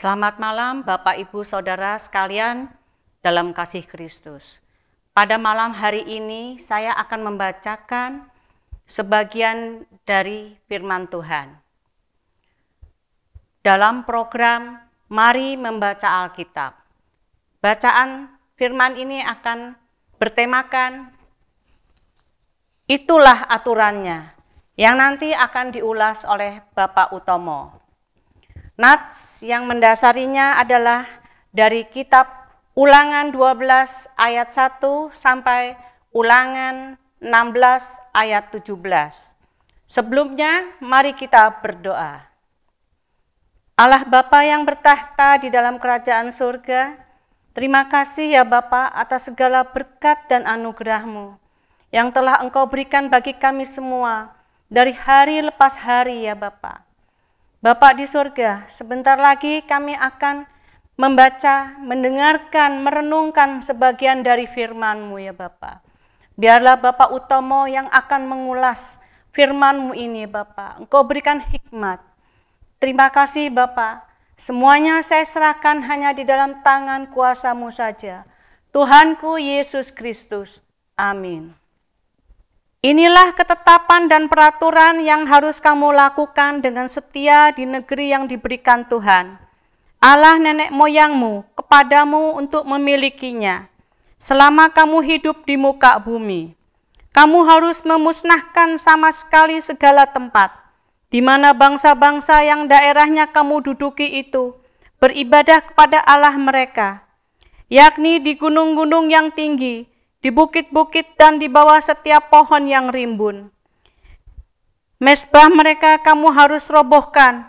Selamat malam Bapak Ibu Saudara sekalian dalam kasih Kristus. Pada malam hari ini saya akan membacakan sebagian dari firman Tuhan. Dalam program Mari Membaca Alkitab. Bacaan firman ini akan bertemakan Itulah aturannya yang nanti akan diulas oleh Bapak Utomo. Nats yang mendasarinya adalah dari kitab Ulangan 12 ayat 1 sampai Ulangan 16 ayat 17. Sebelumnya, mari kita berdoa. Allah Bapa yang bertahta di dalam kerajaan surga, terima kasih ya Bapa atas segala berkat dan anugerahmu yang telah Engkau berikan bagi kami semua dari hari lepas hari ya Bapak. Bapak di surga, sebentar lagi kami akan membaca, mendengarkan, merenungkan sebagian dari firman-Mu ya Bapak. Biarlah Bapak Utomo yang akan mengulas firman-Mu ini Bapak. Engkau berikan hikmat. Terima kasih Bapak. Semuanya saya serahkan hanya di dalam tangan kuasamu saja. Tuhanku Yesus Kristus. Amin. Inilah ketetapan dan peraturan yang harus kamu lakukan dengan setia di negeri yang diberikan Tuhan, Allah nenek moyangmu, kepadamu untuk memilikinya. Selama kamu hidup di muka bumi, kamu harus memusnahkan sama sekali segala tempat di mana bangsa-bangsa yang daerahnya kamu duduki itu beribadah kepada Allah mereka, yakni di gunung-gunung yang tinggi, di bukit-bukit dan di bawah setiap pohon yang rimbun. Mesbah mereka kamu harus robohkan,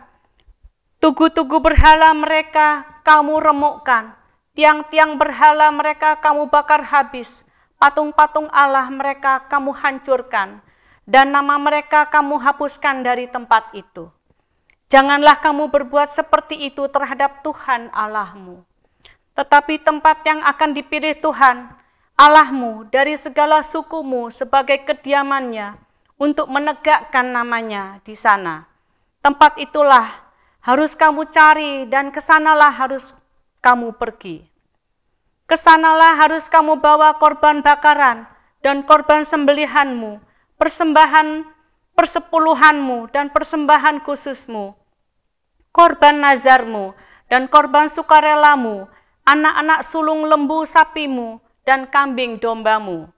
tugu-tugu berhala mereka kamu remukkan, tiang-tiang berhala mereka kamu bakar habis, patung-patung Allah mereka kamu hancurkan, dan nama mereka kamu hapuskan dari tempat itu. Janganlah kamu berbuat seperti itu terhadap Tuhan Allahmu. Tetapi tempat yang akan dipilih Tuhan Allahmu dari segala sukumu sebagai kediamannya untuk menegakkan namanya di sana. Tempat itulah harus kamu cari dan kesanalah harus kamu pergi. Kesanalah harus kamu bawa korban bakaran dan korban sembelihanmu, persembahan persepuluhanmu dan persembahan khususmu, korban nazarmu dan korban sukarelamu, anak-anak sulung lembu sapimu, dan kambing dombamu.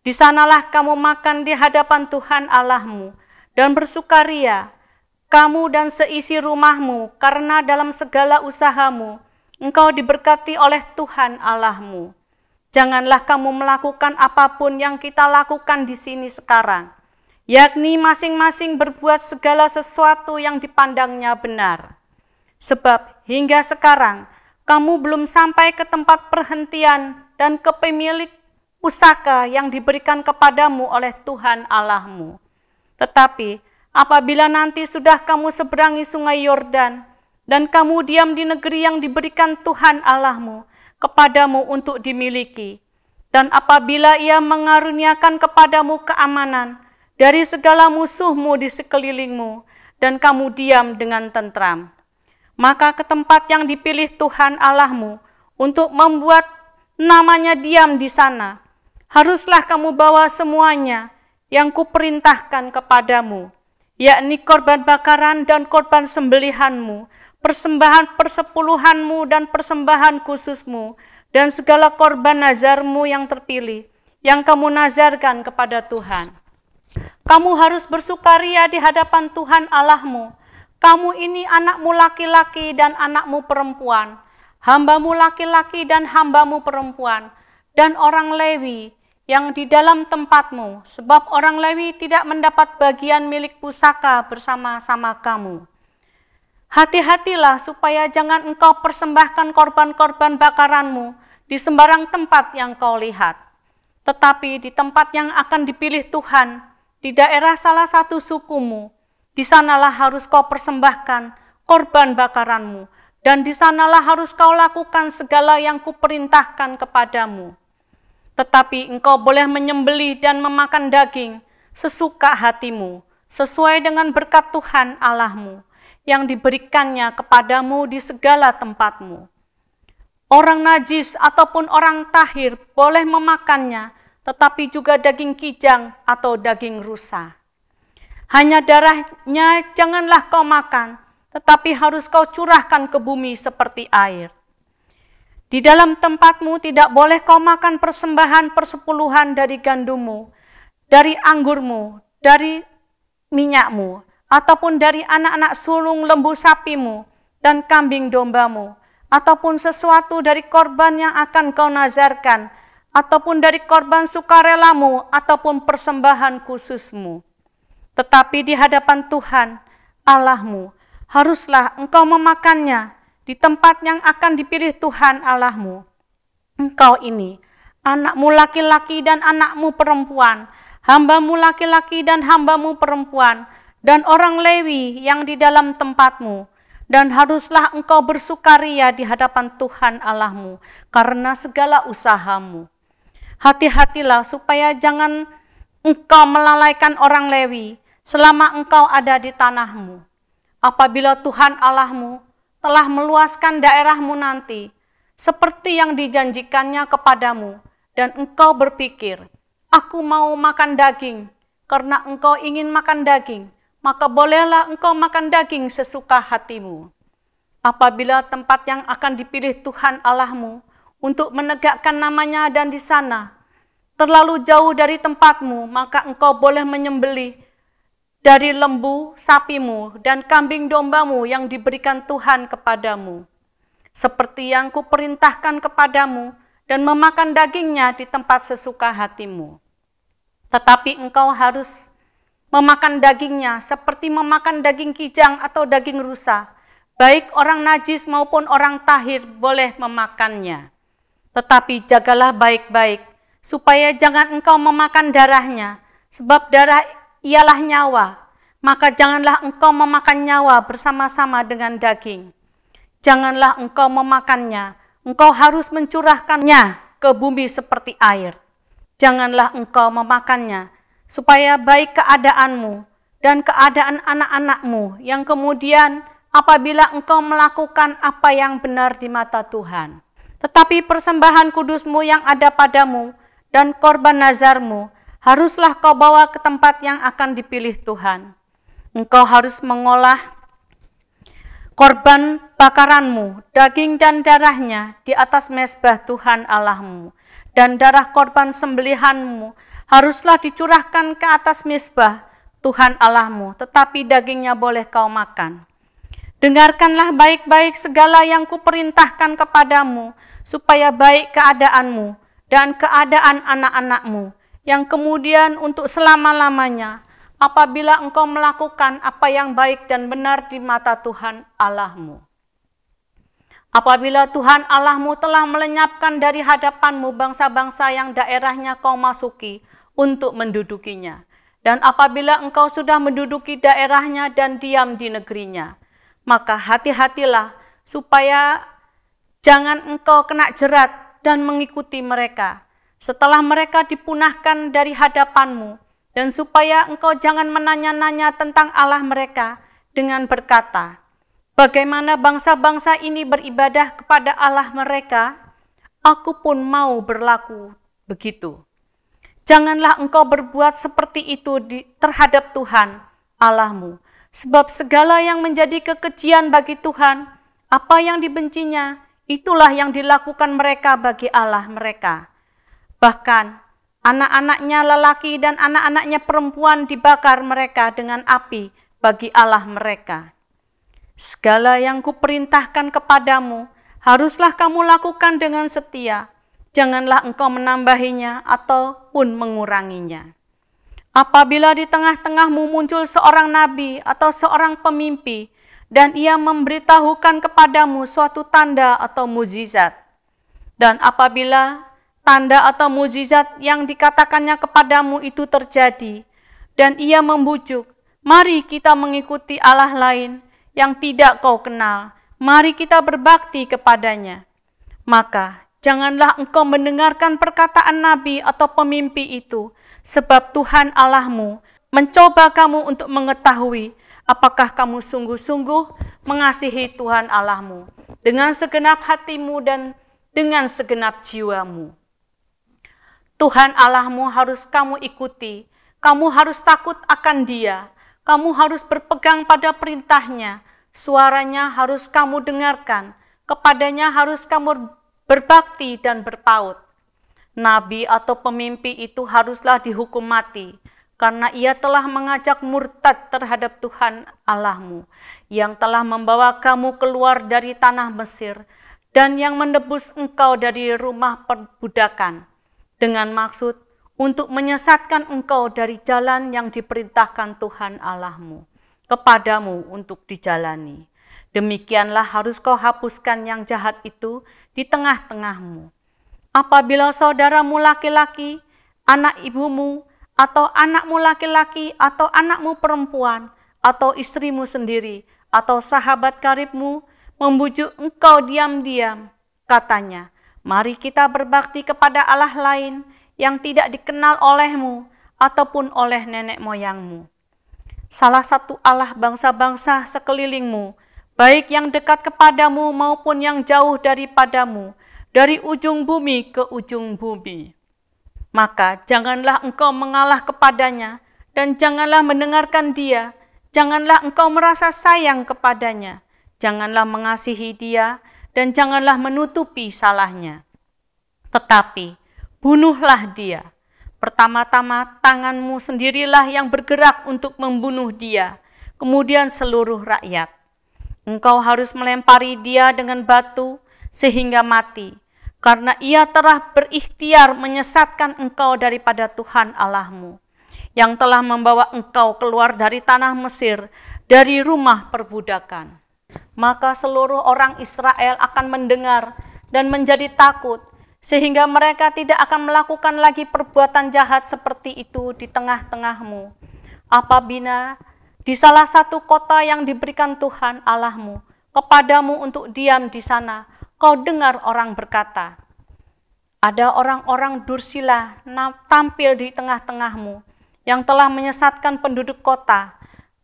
Di sanalah kamu makan di hadapan Tuhan Allahmu dan bersukaria, kamu dan seisi rumahmu, karena dalam segala usahamu engkau diberkati oleh Tuhan Allahmu. Janganlah kamu melakukan apapun yang kita lakukan di sini sekarang, yakni masing-masing berbuat segala sesuatu yang dipandangnya benar. Sebab hingga sekarang kamu belum sampai ke tempat perhentian dan kepemilik pusaka yang diberikan kepadamu oleh Tuhan Allahmu. Tetapi apabila nanti sudah kamu seberangi sungai Yordan dan kamu diam di negeri yang diberikan Tuhan Allahmu kepadamu untuk dimiliki, dan apabila ia mengaruniakan kepadamu keamanan dari segala musuhmu di sekelilingmu, dan kamu diam dengan tentram, maka ke tempat yang dipilih Tuhan Allahmu untuk membuat namanya diam di sana. Haruslah kamu bawa semuanya yang kuperintahkan kepadamu, yakni korban bakaran dan korban sembelihanmu, persembahan persepuluhanmu dan persembahan khususmu, dan segala korban nazarmu yang terpilih, yang kamu nazarkan kepada Tuhan. Kamu harus bersukaria di hadapan Tuhan Allahmu. Kamu ini anakmu laki-laki dan anakmu perempuan, hambamu laki-laki dan hambamu perempuan, dan orang Lewi yang di dalam tempatmu, sebab orang Lewi tidak mendapat bagian milik pusaka bersama-sama kamu. Hati-hatilah supaya jangan engkau persembahkan korban-korban bakaranmu di sembarang tempat yang kau lihat, tetapi di tempat yang akan dipilih Tuhan, di daerah salah satu sukumu, di sanalah harus kau persembahkan korban bakaranmu, dan di sanalah harus kau lakukan segala yang kuperintahkan kepadamu. Tetapi engkau boleh menyembelih dan memakan daging sesuka hatimu, sesuai dengan berkat Tuhan Allahmu yang diberikannya kepadamu di segala tempatmu. Orang najis ataupun orang tahir boleh memakannya, tetapi juga daging kijang atau daging rusa. Hanya darahnya janganlah kau makan, tetapi harus kau curahkan ke bumi seperti air. Di dalam tempatmu tidak boleh kau makan persembahan persepuluhan dari gandummu, dari anggurmu, dari minyakmu, ataupun dari anak-anak sulung lembu sapimu dan kambing dombamu, ataupun sesuatu dari korban yang akan kau nazarkan, ataupun dari korban sukarelamu, ataupun persembahan khususmu. Tetapi di hadapan Tuhan, Allahmu, haruslah engkau memakannya di tempat yang akan dipilih Tuhan Allahmu. Engkau ini, anakmu laki-laki dan anakmu perempuan, hambamu laki-laki dan hambamu perempuan, dan orang Lewi yang di dalam tempatmu, dan haruslah engkau bersukaria di hadapan Tuhan Allahmu karena segala usahamu. Hati-hatilah supaya jangan engkau melalaikan orang Lewi selama engkau ada di tanahmu apabila Tuhan Allahmu telah meluaskan daerahmu nanti, seperti yang dijanjikannya kepadamu, dan engkau berpikir, aku mau makan daging, karena engkau ingin makan daging, maka bolehlah engkau makan daging sesuka hatimu. Apabila tempat yang akan dipilih Tuhan Allahmu untuk menegakkan namanya dan di sana, terlalu jauh dari tempatmu, maka engkau boleh menyembelih dari lembu, sapimu, dan kambing dombamu yang diberikan Tuhan kepadamu. Seperti yang kuperintahkan kepadamu, dan memakan dagingnya di tempat sesuka hatimu. Tetapi engkau harus memakan dagingnya seperti memakan daging kijang atau daging rusa. Baik orang najis maupun orang tahir boleh memakannya. Tetapi jagalah baik-baik, supaya jangan engkau memakan darahnya, sebab darah ialah nyawa, maka janganlah engkau memakan nyawa bersama-sama dengan daging. Janganlah engkau memakannya, engkau harus mencurahkannya ke bumi seperti air. Janganlah engkau memakannya, supaya baik keadaanmu dan keadaan anak-anakmu yang kemudian apabila engkau melakukan apa yang benar di mata Tuhan. Tetapi persembahan kudusmu yang ada padamu dan korban nazarmu haruslah kau bawa ke tempat yang akan dipilih Tuhan. Engkau harus mengolah korban bakaranmu, daging dan darahnya di atas mesbah Tuhan Allahmu, dan darah korban sembelihanmu haruslah dicurahkan ke atas mesbah Tuhan Allahmu, tetapi dagingnya boleh kau makan. Dengarkanlah baik-baik segala yang kuperintahkan kepadamu, supaya baik keadaanmu dan keadaan anak-anakmu, yang kemudian untuk selama-lamanya apabila engkau melakukan apa yang baik dan benar di mata Tuhan Allahmu. Apabila Tuhan Allahmu telah melenyapkan dari hadapanmu bangsa-bangsa yang daerahnya kau masuki untuk mendudukinya. Dan apabila engkau sudah menduduki daerahnya dan diam di negerinya, maka hati-hatilah supaya jangan engkau kena jerat dan mengikuti mereka, setelah mereka dipunahkan dari hadapanmu, dan supaya engkau jangan menanya-nanya tentang Allah mereka dengan berkata, Bagaimana bangsa-bangsa ini beribadah kepada Allah mereka, aku pun mau berlaku begitu. Janganlah engkau berbuat seperti itu di, terhadap Tuhan Allahmu, sebab segala yang menjadi kekejian bagi Tuhan, apa yang dibencinya, itulah yang dilakukan mereka bagi Allah mereka Bahkan anak-anaknya lelaki dan anak-anaknya perempuan dibakar mereka dengan api bagi Allah mereka. Segala yang kuperintahkan kepadamu, haruslah kamu lakukan dengan setia. Janganlah engkau menambahinya ataupun menguranginya. Apabila di tengah-tengahmu muncul seorang nabi atau seorang pemimpi, dan ia memberitahukan kepadamu suatu tanda atau muzizat, dan apabila tanda atau mukjizat yang dikatakannya kepadamu itu terjadi. Dan ia membujuk, mari kita mengikuti Allah lain yang tidak kau kenal. Mari kita berbakti kepadanya. Maka janganlah engkau mendengarkan perkataan nabi atau pemimpi itu, sebab Tuhan Allahmu mencoba kamu untuk mengetahui apakah kamu sungguh-sungguh mengasihi Tuhan Allahmu dengan segenap hatimu dan dengan segenap jiwamu. Tuhan Allahmu harus kamu ikuti. Kamu harus takut akan Dia. Kamu harus berpegang pada perintahnya. Suaranya harus kamu dengarkan. Kepadanya harus kamu berbakti dan berpaut. Nabi atau pemimpi itu haruslah dihukum mati karena ia telah mengajak murtad terhadap Tuhan Allahmu, yang telah membawa kamu keluar dari tanah Mesir, dan yang menebus engkau dari rumah perbudakan dengan maksud untuk menyesatkan engkau dari jalan yang diperintahkan Tuhan Allahmu kepadamu untuk dijalani. Demikianlah harus kau hapuskan yang jahat itu di tengah-tengahmu. Apabila saudaramu laki-laki, anak ibumu, atau anakmu laki-laki, atau anakmu perempuan, atau istrimu sendiri, atau sahabat karibmu, membujuk engkau diam-diam, katanya, Mari kita berbakti kepada Allah lain yang tidak dikenal olehmu ataupun oleh nenek moyangmu. Salah satu Allah bangsa-bangsa sekelilingmu, baik yang dekat kepadamu maupun yang jauh daripadamu, dari ujung bumi ke ujung bumi. Maka janganlah engkau mengalah kepadanya, dan janganlah mendengarkan dia, janganlah engkau merasa sayang kepadanya, janganlah mengasihi dia, dan janganlah menutupi salahnya. Tetapi bunuhlah dia. Pertama-tama tanganmu sendirilah yang bergerak untuk membunuh dia, kemudian seluruh rakyat. Engkau harus melempari dia dengan batu sehingga mati, karena ia telah berikhtiar menyesatkan engkau daripada Tuhan Allahmu, yang telah membawa engkau keluar dari tanah Mesir, dari rumah perbudakan. Maka seluruh orang Israel akan mendengar dan menjadi takut, sehingga mereka tidak akan melakukan lagi perbuatan jahat seperti itu di tengah-tengahmu. Apabila di salah satu kota yang diberikan Tuhan Allahmu kepadamu untuk diam di sana, kau dengar orang berkata, ada orang-orang dursila tampil di tengah-tengahmu yang telah menyesatkan penduduk kota.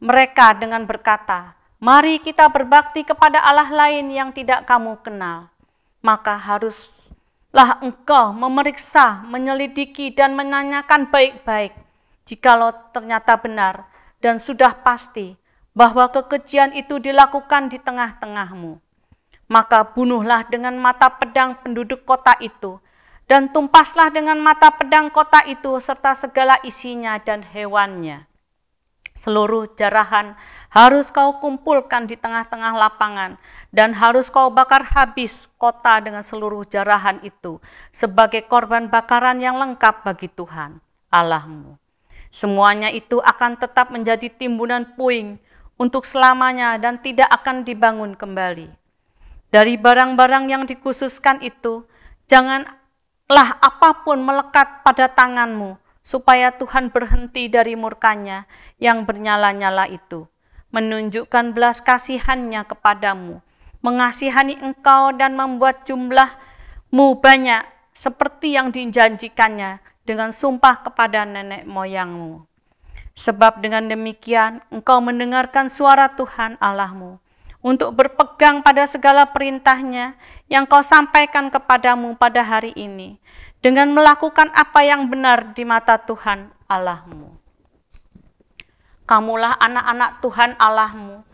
Mereka dengan berkata, Mari kita berbakti kepada Allah lain yang tidak kamu kenal. Maka haruslah engkau memeriksa, menyelidiki, dan menanyakan baik-baik. Jikalau ternyata benar dan sudah pasti bahwa kekejian itu dilakukan di tengah-tengahmu, maka bunuhlah dengan mata pedang penduduk kota itu, dan tumpaslah dengan mata pedang kota itu serta segala isinya dan hewannya. Seluruh jarahan harus kau kumpulkan di tengah-tengah lapangan dan harus kau bakar habis kota dengan seluruh jarahan itu sebagai korban bakaran yang lengkap bagi Tuhan Allahmu. Semuanya itu akan tetap menjadi timbunan puing untuk selamanya dan tidak akan dibangun kembali. Dari barang-barang yang dikhususkan itu, janganlah apapun melekat pada tanganmu, supaya Tuhan berhenti dari murkanya yang bernyala-nyala itu, menunjukkan belas kasihannya kepadamu, mengasihani engkau dan membuat jumlahmu banyak seperti yang dijanjikannya dengan sumpah kepada nenek moyangmu. Sebab dengan demikian engkau mendengarkan suara Tuhan Allahmu untuk berpegang pada segala perintahnya yang kau sampaikan kepadamu pada hari ini dengan melakukan apa yang benar di mata Tuhan Allahmu. Kamulah anak-anak Tuhan Allahmu.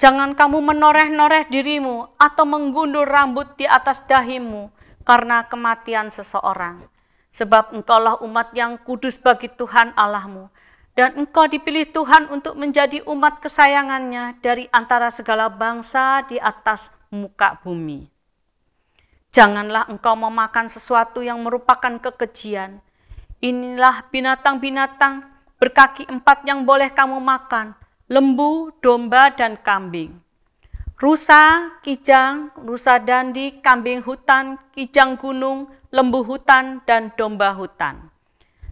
Jangan kamu menoreh-noreh dirimu atau menggundul rambut di atas dahimu karena kematian seseorang. Sebab engkaulah umat yang kudus bagi Tuhan Allahmu, dan engkau dipilih Tuhan untuk menjadi umat kesayangannya dari antara segala bangsa di atas muka bumi. Janganlah engkau memakan sesuatu yang merupakan kekejian. Inilah binatang-binatang berkaki empat yang boleh kamu makan, lembu, domba, dan kambing. Rusa, kijang, rusa dandi, kambing hutan, kijang gunung, lembu hutan, dan domba hutan.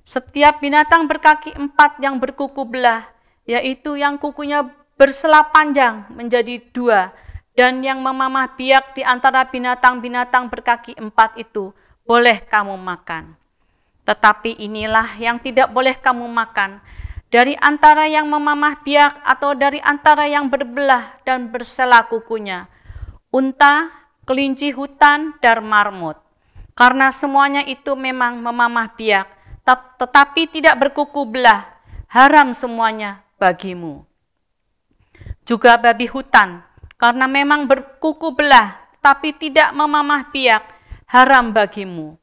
Setiap binatang berkaki empat yang berkuku belah, yaitu yang kukunya berselap panjang menjadi dua, dan yang memamah biak di antara binatang-binatang berkaki empat itu boleh kamu makan. Tetapi inilah yang tidak boleh kamu makan, dari antara yang memamah biak atau dari antara yang berbelah dan bersela kukunya, unta, kelinci hutan, dan marmut. Karena semuanya itu memang memamah biak, tetapi tidak berkuku belah, haram semuanya bagimu. Juga babi hutan, karena memang berkuku belah, tapi tidak memamah biak, haram bagimu.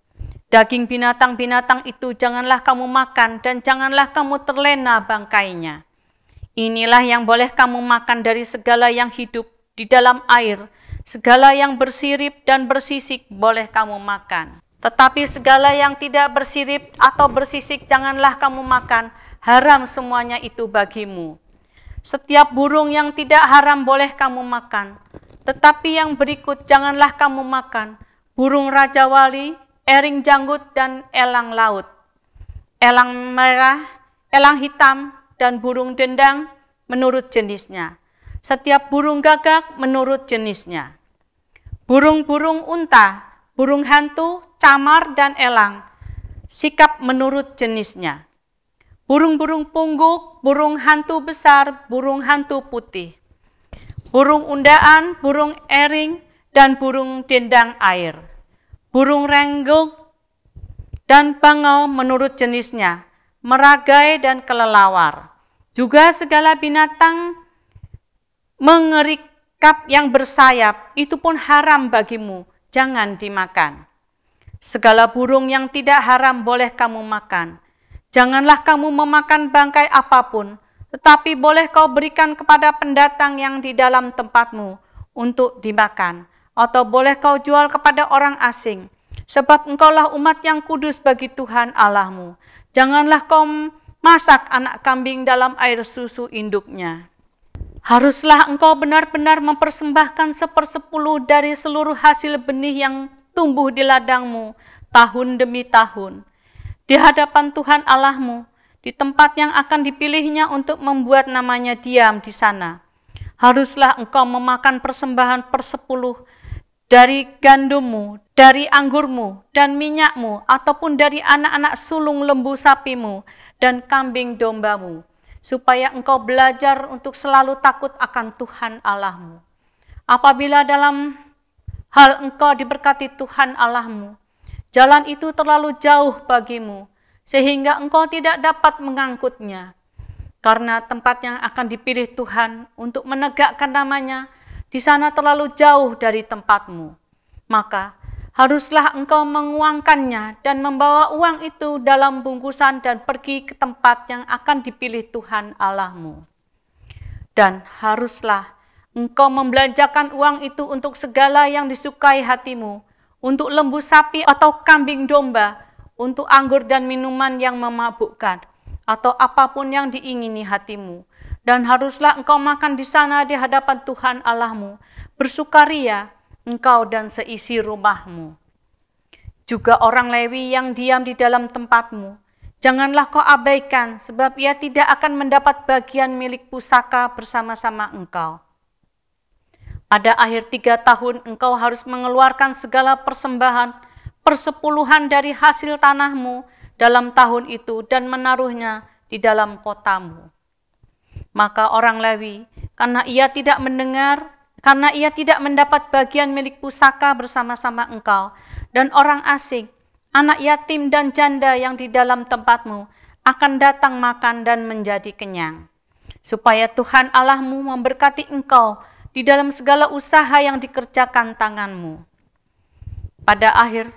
Daging binatang-binatang itu janganlah kamu makan dan janganlah kamu terlena bangkainya. Inilah yang boleh kamu makan dari segala yang hidup di dalam air, segala yang bersirip dan bersisik boleh kamu makan. Tetapi segala yang tidak bersirip atau bersisik janganlah kamu makan, haram semuanya itu bagimu. Setiap burung yang tidak haram boleh kamu makan, tetapi yang berikut janganlah kamu makan, burung raja wali, ering janggut, dan elang laut, elang merah, elang hitam, dan burung dendang menurut jenisnya. Setiap burung gagak menurut jenisnya. Burung-burung unta, burung hantu, camar, dan elang, sikap menurut jenisnya burung-burung pungguk, burung hantu besar, burung hantu putih, burung undaan, burung ering, dan burung dendang air, burung rengguk dan bangau menurut jenisnya, meragai dan kelelawar. Juga segala binatang mengerikap yang bersayap, itu pun haram bagimu, jangan dimakan. Segala burung yang tidak haram boleh kamu makan, Janganlah kamu memakan bangkai apapun, tetapi boleh kau berikan kepada pendatang yang di dalam tempatmu untuk dimakan, atau boleh kau jual kepada orang asing, sebab engkaulah umat yang kudus bagi Tuhan Allahmu. Janganlah kau masak anak kambing dalam air susu induknya. Haruslah engkau benar-benar mempersembahkan sepersepuluh dari seluruh hasil benih yang tumbuh di ladangmu tahun demi tahun di hadapan Tuhan Allahmu, di tempat yang akan dipilihnya untuk membuat namanya diam di sana. Haruslah engkau memakan persembahan persepuluh dari gandummu, dari anggurmu, dan minyakmu, ataupun dari anak-anak sulung lembu sapimu dan kambing dombamu, supaya engkau belajar untuk selalu takut akan Tuhan Allahmu. Apabila dalam hal engkau diberkati Tuhan Allahmu, Jalan itu terlalu jauh bagimu, sehingga engkau tidak dapat mengangkutnya. Karena tempat yang akan dipilih Tuhan untuk menegakkan namanya, di sana terlalu jauh dari tempatmu. Maka haruslah engkau menguangkannya dan membawa uang itu dalam bungkusan dan pergi ke tempat yang akan dipilih Tuhan Allahmu. Dan haruslah engkau membelanjakan uang itu untuk segala yang disukai hatimu, untuk lembu sapi atau kambing domba, untuk anggur dan minuman yang memabukkan, atau apapun yang diingini hatimu. Dan haruslah engkau makan di sana di hadapan Tuhan Allahmu, bersukaria engkau dan seisi rumahmu. Juga orang Lewi yang diam di dalam tempatmu, janganlah kau abaikan, sebab ia tidak akan mendapat bagian milik pusaka bersama-sama engkau pada akhir tiga tahun engkau harus mengeluarkan segala persembahan, persepuluhan dari hasil tanahmu dalam tahun itu dan menaruhnya di dalam kotamu. Maka orang Lewi, karena ia tidak mendengar, karena ia tidak mendapat bagian milik pusaka bersama-sama engkau, dan orang asing, anak yatim dan janda yang di dalam tempatmu, akan datang makan dan menjadi kenyang. Supaya Tuhan Allahmu memberkati engkau di dalam segala usaha yang dikerjakan tanganmu. Pada akhir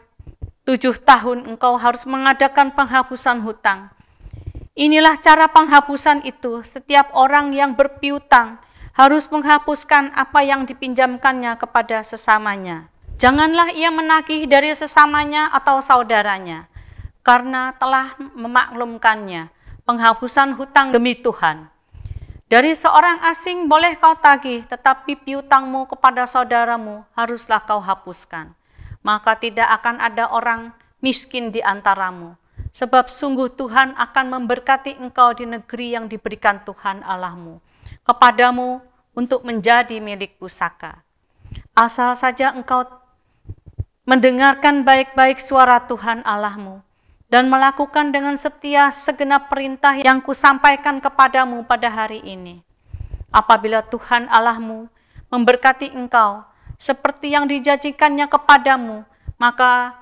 tujuh tahun engkau harus mengadakan penghapusan hutang. Inilah cara penghapusan itu, setiap orang yang berpiutang harus menghapuskan apa yang dipinjamkannya kepada sesamanya. Janganlah ia menagih dari sesamanya atau saudaranya, karena telah memaklumkannya penghapusan hutang demi Tuhan. Dari seorang asing boleh kau tagih, tetapi piutangmu kepada saudaramu haruslah kau hapuskan. Maka tidak akan ada orang miskin di antaramu, sebab sungguh Tuhan akan memberkati engkau di negeri yang diberikan Tuhan Allahmu kepadamu untuk menjadi milik pusaka. Asal saja engkau mendengarkan baik-baik suara Tuhan Allahmu dan melakukan dengan setia segenap perintah yang kusampaikan kepadamu pada hari ini. Apabila Tuhan Allahmu memberkati engkau seperti yang dijanjikannya kepadamu, maka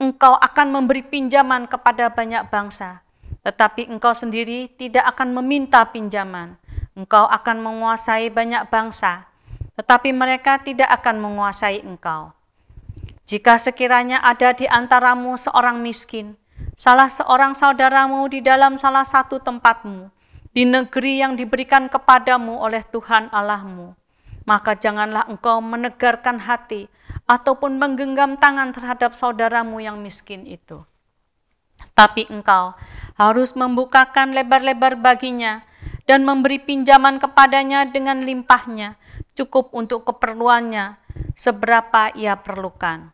engkau akan memberi pinjaman kepada banyak bangsa. Tetapi engkau sendiri tidak akan meminta pinjaman. Engkau akan menguasai banyak bangsa, tetapi mereka tidak akan menguasai engkau. Jika sekiranya ada di antaramu seorang miskin salah seorang saudaramu di dalam salah satu tempatmu, di negeri yang diberikan kepadamu oleh Tuhan Allahmu. Maka janganlah engkau menegarkan hati ataupun menggenggam tangan terhadap saudaramu yang miskin itu. Tapi engkau harus membukakan lebar-lebar baginya dan memberi pinjaman kepadanya dengan limpahnya, cukup untuk keperluannya, seberapa ia perlukan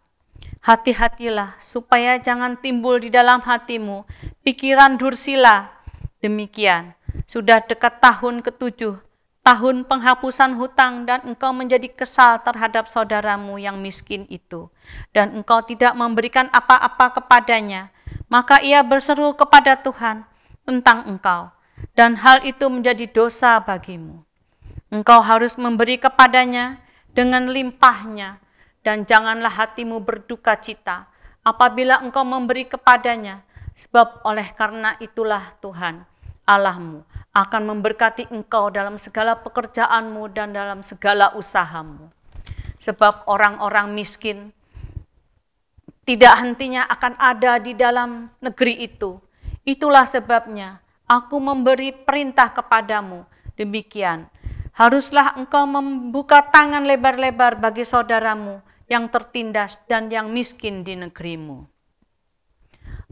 Hati-hatilah supaya jangan timbul di dalam hatimu pikiran dursila. Demikian, sudah dekat tahun ketujuh, tahun penghapusan hutang dan engkau menjadi kesal terhadap saudaramu yang miskin itu. Dan engkau tidak memberikan apa-apa kepadanya. Maka ia berseru kepada Tuhan tentang engkau. Dan hal itu menjadi dosa bagimu. Engkau harus memberi kepadanya dengan limpahnya dan janganlah hatimu berduka cita apabila engkau memberi kepadanya, sebab oleh karena itulah Tuhan Allahmu akan memberkati engkau dalam segala pekerjaanmu dan dalam segala usahamu. Sebab orang-orang miskin tidak hentinya akan ada di dalam negeri itu. Itulah sebabnya aku memberi perintah kepadamu. Demikian, haruslah engkau membuka tangan lebar-lebar bagi saudaramu yang tertindas dan yang miskin di negerimu.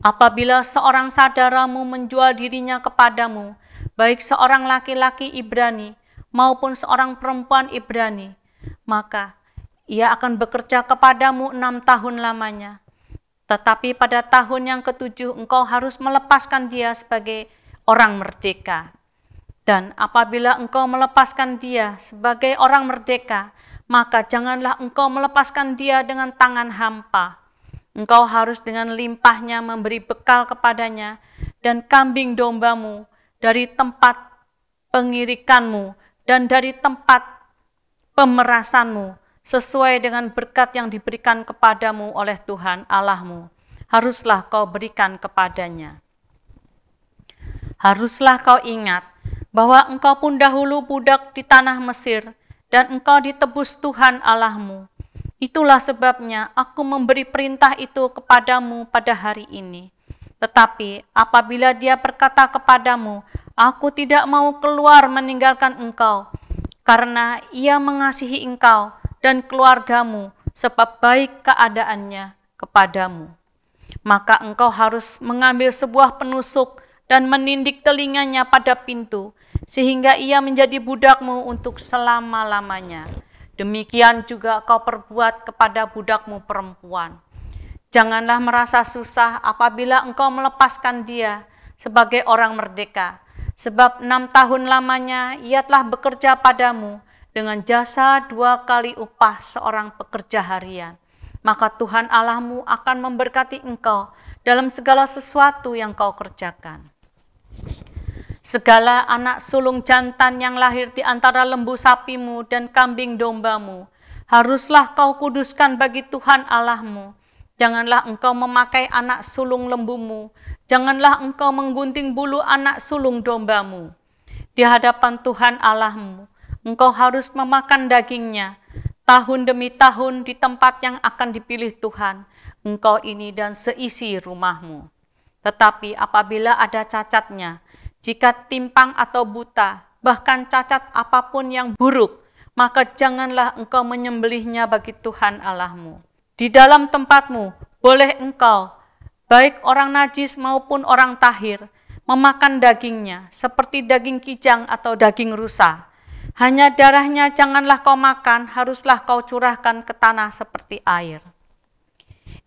Apabila seorang saudaramu menjual dirinya kepadamu, baik seorang laki-laki Ibrani maupun seorang perempuan Ibrani, maka ia akan bekerja kepadamu enam tahun lamanya. Tetapi pada tahun yang ketujuh engkau harus melepaskan dia sebagai orang merdeka. Dan apabila engkau melepaskan dia sebagai orang merdeka, maka janganlah engkau melepaskan dia dengan tangan hampa. Engkau harus dengan limpahnya memberi bekal kepadanya dan kambing dombamu dari tempat pengirikanmu dan dari tempat pemerasanmu sesuai dengan berkat yang diberikan kepadamu oleh Tuhan Allahmu. Haruslah kau berikan kepadanya. Haruslah kau ingat bahwa engkau pun dahulu budak di tanah Mesir, dan engkau ditebus Tuhan Allahmu. Itulah sebabnya aku memberi perintah itu kepadamu pada hari ini. Tetapi apabila dia berkata kepadamu, aku tidak mau keluar meninggalkan engkau, karena ia mengasihi engkau dan keluargamu, sebab baik keadaannya kepadamu. Maka engkau harus mengambil sebuah penusuk dan menindik telinganya pada pintu, sehingga ia menjadi budakmu untuk selama-lamanya. Demikian juga kau perbuat kepada budakmu perempuan. Janganlah merasa susah apabila engkau melepaskan dia sebagai orang merdeka, sebab enam tahun lamanya ia telah bekerja padamu dengan jasa dua kali upah seorang pekerja harian. Maka Tuhan Allahmu akan memberkati engkau dalam segala sesuatu yang kau kerjakan. Segala anak sulung jantan yang lahir di antara lembu sapimu dan kambing dombamu, haruslah kau kuduskan bagi Tuhan Allahmu. Janganlah engkau memakai anak sulung lembumu, janganlah engkau menggunting bulu anak sulung dombamu. Di hadapan Tuhan Allahmu, engkau harus memakan dagingnya, tahun demi tahun di tempat yang akan dipilih Tuhan, engkau ini dan seisi rumahmu. Tetapi apabila ada cacatnya, jika timpang atau buta, bahkan cacat apapun yang buruk, maka janganlah engkau menyembelihnya bagi Tuhan Allahmu. Di dalam tempatmu, boleh engkau, baik orang najis maupun orang tahir, memakan dagingnya seperti daging kijang atau daging rusa. Hanya darahnya janganlah kau makan, haruslah kau curahkan ke tanah seperti air.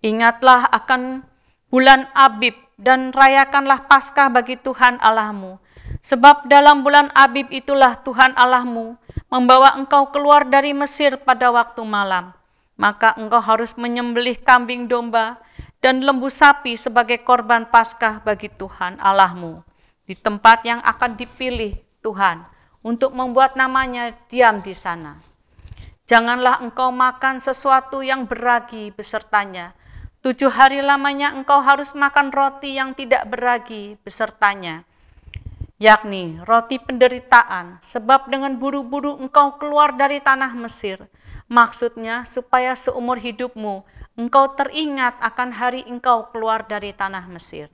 Ingatlah akan bulan Abib dan rayakanlah Paskah bagi Tuhan Allahmu. Sebab dalam bulan Abib itulah Tuhan Allahmu membawa engkau keluar dari Mesir pada waktu malam. Maka engkau harus menyembelih kambing domba dan lembu sapi sebagai korban Paskah bagi Tuhan Allahmu di tempat yang akan dipilih Tuhan untuk membuat namanya diam di sana. Janganlah engkau makan sesuatu yang beragi besertanya, Tujuh hari lamanya engkau harus makan roti yang tidak beragi besertanya, yakni roti penderitaan, sebab dengan buru-buru engkau keluar dari tanah Mesir. Maksudnya supaya seumur hidupmu engkau teringat akan hari engkau keluar dari tanah Mesir.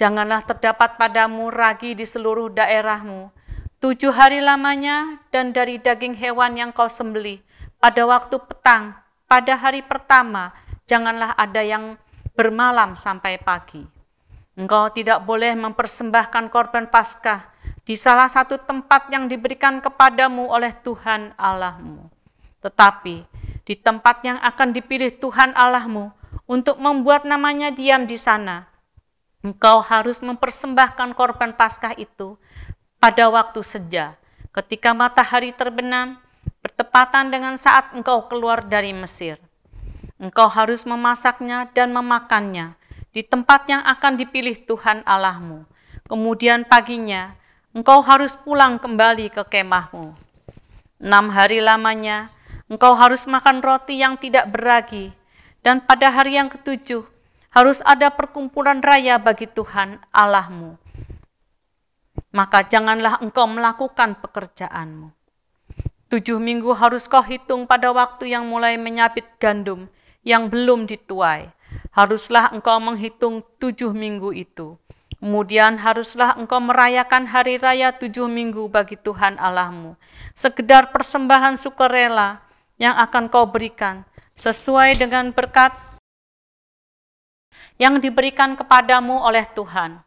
Janganlah terdapat padamu ragi di seluruh daerahmu. Tujuh hari lamanya dan dari daging hewan yang kau sembelih pada waktu petang, pada hari pertama, janganlah ada yang bermalam sampai pagi. Engkau tidak boleh mempersembahkan korban Paskah di salah satu tempat yang diberikan kepadamu oleh Tuhan Allahmu. Tetapi di tempat yang akan dipilih Tuhan Allahmu untuk membuat namanya diam di sana, engkau harus mempersembahkan korban Paskah itu pada waktu senja, ketika matahari terbenam, bertepatan dengan saat engkau keluar dari Mesir. Engkau harus memasaknya dan memakannya di tempat yang akan dipilih Tuhan Allahmu. Kemudian paginya, engkau harus pulang kembali ke kemahmu. Enam hari lamanya, engkau harus makan roti yang tidak beragi, dan pada hari yang ketujuh harus ada perkumpulan raya bagi Tuhan Allahmu. Maka janganlah engkau melakukan pekerjaanmu. Tujuh minggu harus kau hitung pada waktu yang mulai menyapit gandum yang belum dituai. Haruslah engkau menghitung tujuh minggu itu. Kemudian haruslah engkau merayakan hari raya tujuh minggu bagi Tuhan Allahmu. Sekedar persembahan sukarela yang akan kau berikan sesuai dengan berkat yang diberikan kepadamu oleh Tuhan.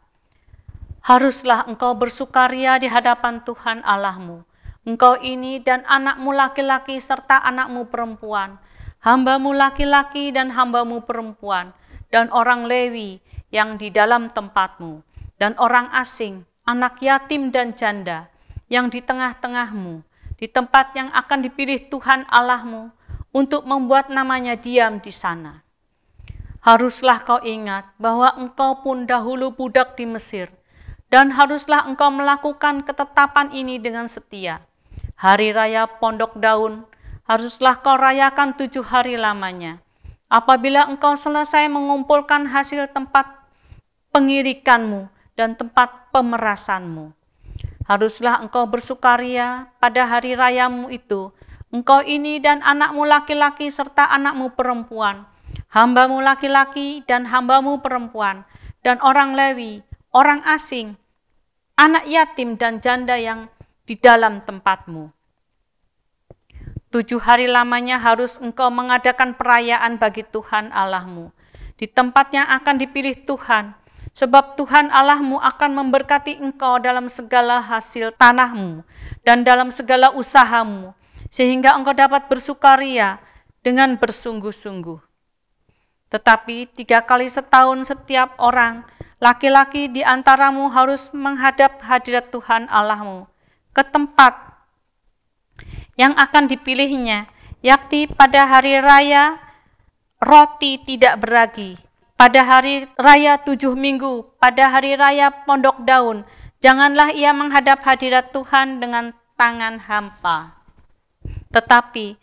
Haruslah engkau bersukaria di hadapan Tuhan Allahmu. Engkau ini dan anakmu laki-laki serta anakmu perempuan, hambamu laki-laki dan hambamu perempuan, dan orang Lewi yang di dalam tempatmu, dan orang asing, anak yatim dan janda, yang di tengah-tengahmu, di tempat yang akan dipilih Tuhan Allahmu, untuk membuat namanya diam di sana. Haruslah kau ingat bahwa engkau pun dahulu budak di Mesir, dan haruslah engkau melakukan ketetapan ini dengan setia. Hari raya pondok daun haruslah kau rayakan tujuh hari lamanya. Apabila engkau selesai mengumpulkan hasil tempat pengirikanmu dan tempat pemerasanmu, haruslah engkau bersukaria pada hari rayamu itu. Engkau ini dan anakmu laki-laki serta anakmu perempuan, hambamu laki-laki dan hambamu perempuan, dan orang Lewi, orang asing, anak yatim dan janda yang di dalam tempatmu Tujuh hari lamanya harus engkau mengadakan perayaan bagi Tuhan Allahmu. Di tempatnya akan dipilih Tuhan, sebab Tuhan Allahmu akan memberkati engkau dalam segala hasil tanahmu dan dalam segala usahamu, sehingga engkau dapat bersukaria dengan bersungguh-sungguh. Tetapi tiga kali setahun setiap orang, laki-laki di antaramu harus menghadap hadirat Tuhan Allahmu, ke tempat yang akan dipilihnya, yakni pada hari raya roti tidak beragi, pada hari raya tujuh minggu, pada hari raya pondok daun, janganlah ia menghadap hadirat Tuhan dengan tangan hampa. Tetapi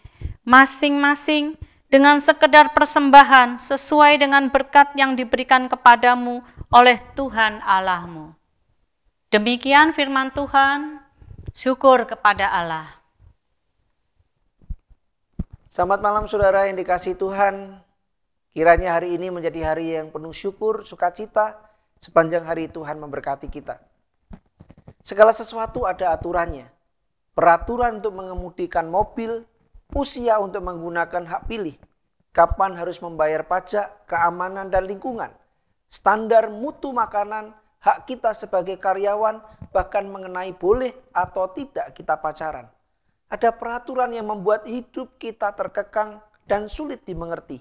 masing-masing dengan sekedar persembahan sesuai dengan berkat yang diberikan kepadamu oleh Tuhan Allahmu. Demikian firman Tuhan, syukur kepada Allah. Selamat malam saudara yang dikasih Tuhan. Kiranya hari ini menjadi hari yang penuh syukur, sukacita, sepanjang hari Tuhan memberkati kita. Segala sesuatu ada aturannya. Peraturan untuk mengemudikan mobil, usia untuk menggunakan hak pilih, kapan harus membayar pajak, keamanan dan lingkungan, standar mutu makanan, hak kita sebagai karyawan, bahkan mengenai boleh atau tidak kita pacaran. Ada peraturan yang membuat hidup kita terkekang dan sulit dimengerti.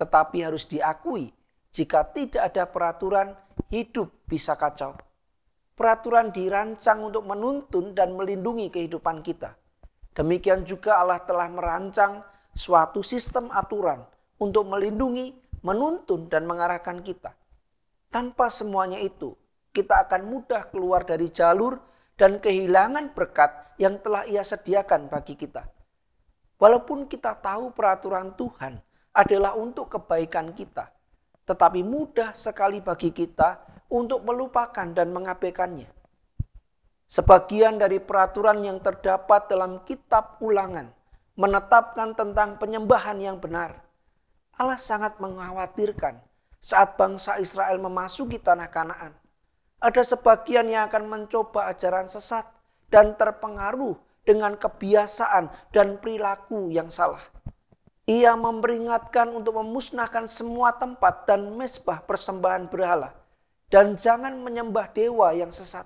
Tetapi harus diakui, jika tidak ada peraturan, hidup bisa kacau. Peraturan dirancang untuk menuntun dan melindungi kehidupan kita. Demikian juga Allah telah merancang suatu sistem aturan untuk melindungi, menuntun, dan mengarahkan kita. Tanpa semuanya itu, kita akan mudah keluar dari jalur dan kehilangan berkat yang telah ia sediakan bagi kita. Walaupun kita tahu peraturan Tuhan adalah untuk kebaikan kita, tetapi mudah sekali bagi kita untuk melupakan dan mengabaikannya. Sebagian dari peraturan yang terdapat dalam kitab ulangan menetapkan tentang penyembahan yang benar. Allah sangat mengkhawatirkan saat bangsa Israel memasuki tanah Kanaan ada sebagian yang akan mencoba ajaran sesat dan terpengaruh dengan kebiasaan dan perilaku yang salah. Ia memperingatkan untuk memusnahkan semua tempat dan mesbah persembahan berhala dan jangan menyembah dewa yang sesat.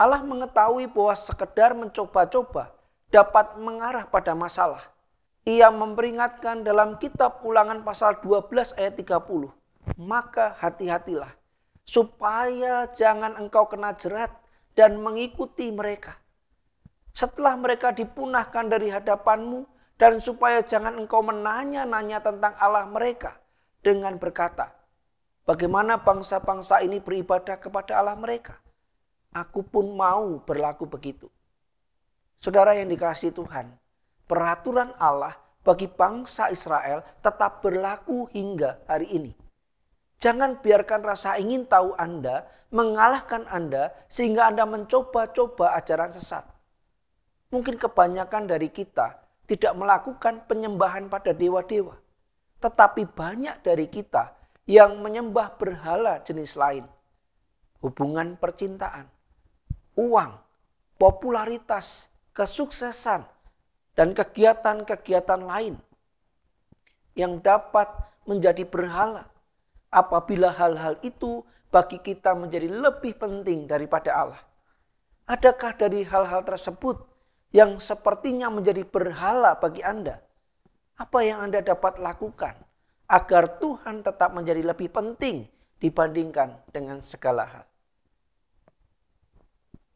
Allah mengetahui bahwa sekedar mencoba-coba dapat mengarah pada masalah. Ia memperingatkan dalam kitab ulangan pasal 12 ayat 30. Maka hati-hatilah supaya jangan engkau kena jerat dan mengikuti mereka. Setelah mereka dipunahkan dari hadapanmu, dan supaya jangan engkau menanya-nanya tentang Allah mereka dengan berkata, Bagaimana bangsa-bangsa ini beribadah kepada Allah mereka? Aku pun mau berlaku begitu. Saudara yang dikasih Tuhan, peraturan Allah bagi bangsa Israel tetap berlaku hingga hari ini. Jangan biarkan rasa ingin tahu Anda mengalahkan Anda sehingga Anda mencoba-coba ajaran sesat. Mungkin kebanyakan dari kita tidak melakukan penyembahan pada dewa-dewa. Tetapi banyak dari kita yang menyembah berhala jenis lain. Hubungan percintaan, uang, popularitas, kesuksesan, dan kegiatan-kegiatan lain yang dapat menjadi berhala apabila hal-hal itu bagi kita menjadi lebih penting daripada Allah. Adakah dari hal-hal tersebut yang sepertinya menjadi berhala bagi Anda? Apa yang Anda dapat lakukan agar Tuhan tetap menjadi lebih penting dibandingkan dengan segala hal?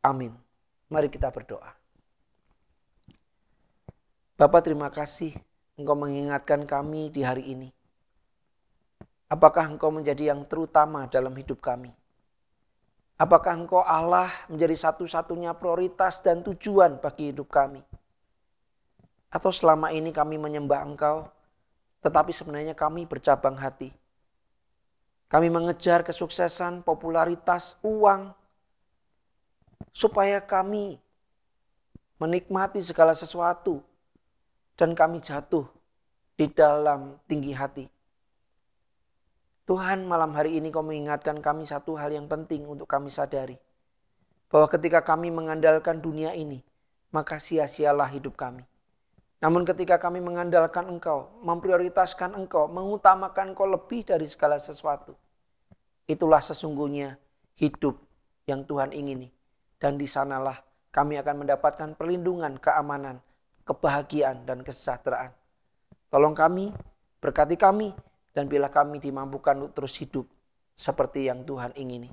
Amin. Mari kita berdoa. Bapak terima kasih Engkau mengingatkan kami di hari ini. Apakah engkau menjadi yang terutama dalam hidup kami? Apakah engkau Allah menjadi satu-satunya prioritas dan tujuan bagi hidup kami? Atau selama ini kami menyembah engkau, tetapi sebenarnya kami bercabang hati. Kami mengejar kesuksesan, popularitas, uang, supaya kami menikmati segala sesuatu dan kami jatuh di dalam tinggi hati. Tuhan malam hari ini kau mengingatkan kami satu hal yang penting untuk kami sadari. Bahwa ketika kami mengandalkan dunia ini, maka sia-sialah hidup kami. Namun ketika kami mengandalkan engkau, memprioritaskan engkau, mengutamakan engkau lebih dari segala sesuatu. Itulah sesungguhnya hidup yang Tuhan ingini. Dan disanalah kami akan mendapatkan perlindungan, keamanan, kebahagiaan, dan kesejahteraan. Tolong kami, berkati kami, dan bila kami dimampukan untuk terus hidup seperti yang Tuhan ingini.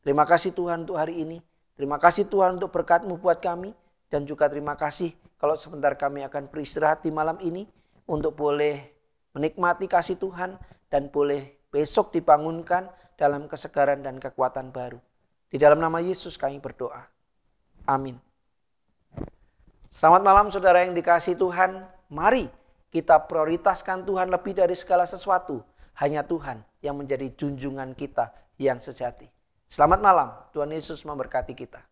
Terima kasih Tuhan untuk hari ini. Terima kasih Tuhan untuk berkatmu buat kami. Dan juga terima kasih kalau sebentar kami akan beristirahat di malam ini. Untuk boleh menikmati kasih Tuhan. Dan boleh besok dibangunkan dalam kesegaran dan kekuatan baru. Di dalam nama Yesus kami berdoa. Amin. Selamat malam saudara yang dikasih Tuhan. Mari kita prioritaskan Tuhan lebih dari segala sesuatu, hanya Tuhan yang menjadi junjungan kita yang sejati. Selamat malam, Tuhan Yesus memberkati kita.